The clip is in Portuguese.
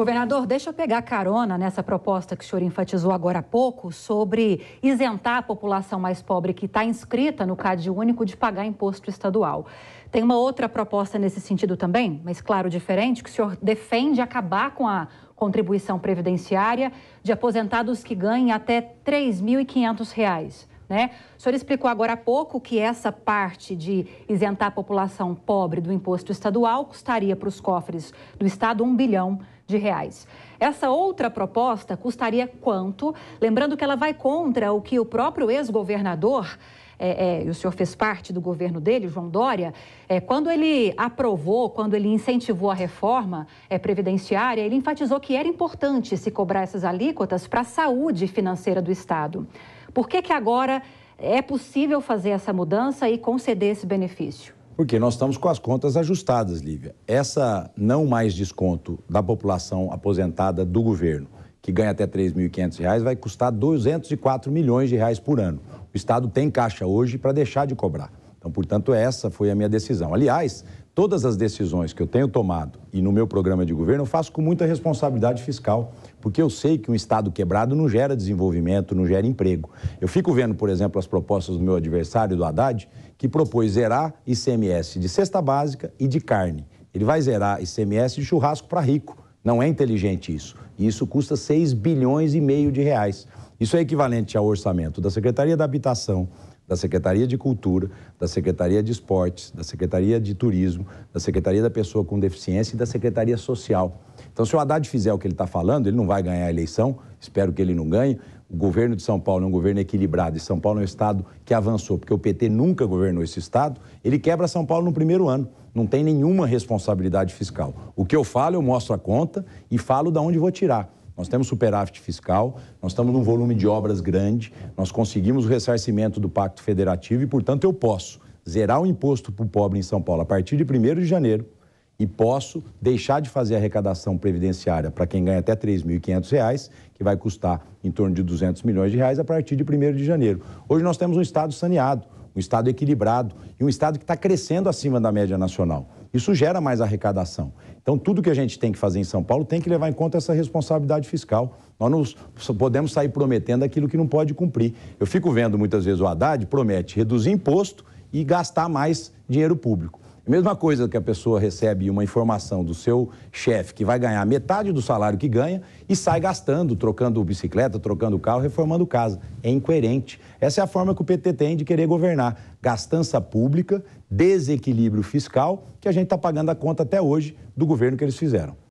Governador, deixa eu pegar carona nessa proposta que o senhor enfatizou agora há pouco sobre isentar a população mais pobre que está inscrita no CAD único de pagar imposto estadual. Tem uma outra proposta nesse sentido também, mas claro, diferente, que o senhor defende acabar com a contribuição previdenciária de aposentados que ganhem até R$ 3.500. Né? O senhor explicou agora há pouco que essa parte de isentar a população pobre do imposto estadual custaria para os cofres do Estado um bilhão de reais. Essa outra proposta custaria quanto? Lembrando que ela vai contra o que o próprio ex-governador é, é, e o senhor fez parte do governo dele, João Dória, é, quando ele aprovou, quando ele incentivou a reforma é, previdenciária, ele enfatizou que era importante se cobrar essas alíquotas para a saúde financeira do Estado. Por que, que agora é possível fazer essa mudança e conceder esse benefício? Porque nós estamos com as contas ajustadas, Lívia. Essa não mais desconto da população aposentada do governo, que ganha até R$ 3.500, vai custar 204 milhões de reais por ano. O Estado tem caixa hoje para deixar de cobrar. Então, portanto, essa foi a minha decisão. Aliás, Todas as decisões que eu tenho tomado e no meu programa de governo eu faço com muita responsabilidade fiscal, porque eu sei que um Estado quebrado não gera desenvolvimento, não gera emprego. Eu fico vendo, por exemplo, as propostas do meu adversário, do Haddad, que propôs zerar ICMS de cesta básica e de carne. Ele vai zerar ICMS de churrasco para rico. Não é inteligente isso. E isso custa 6 bilhões e meio de reais. Isso é equivalente ao orçamento da Secretaria da Habitação, da Secretaria de Cultura, da Secretaria de Esportes, da Secretaria de Turismo, da Secretaria da Pessoa com Deficiência e da Secretaria Social. Então, se o Haddad fizer o que ele está falando, ele não vai ganhar a eleição, espero que ele não ganhe. O governo de São Paulo é um governo equilibrado e São Paulo é um estado que avançou, porque o PT nunca governou esse estado. Ele quebra São Paulo no primeiro ano, não tem nenhuma responsabilidade fiscal. O que eu falo, eu mostro a conta e falo de onde vou tirar. Nós temos superávit fiscal, nós estamos num volume de obras grande, nós conseguimos o ressarcimento do Pacto Federativo e, portanto, eu posso zerar o imposto para o pobre em São Paulo a partir de 1 de janeiro e posso deixar de fazer arrecadação previdenciária para quem ganha até R$ reais, que vai custar em torno de 200 milhões de reais a partir de 1 de janeiro. Hoje nós temos um Estado saneado, um Estado equilibrado e um Estado que está crescendo acima da média nacional. Isso gera mais arrecadação. Então, tudo que a gente tem que fazer em São Paulo tem que levar em conta essa responsabilidade fiscal. Nós não podemos sair prometendo aquilo que não pode cumprir. Eu fico vendo muitas vezes o Haddad promete reduzir imposto e gastar mais dinheiro público. Mesma coisa que a pessoa recebe uma informação do seu chefe que vai ganhar metade do salário que ganha e sai gastando, trocando bicicleta, trocando carro, reformando casa. É incoerente. Essa é a forma que o PT tem de querer governar. Gastança pública, desequilíbrio fiscal, que a gente está pagando a conta até hoje do governo que eles fizeram.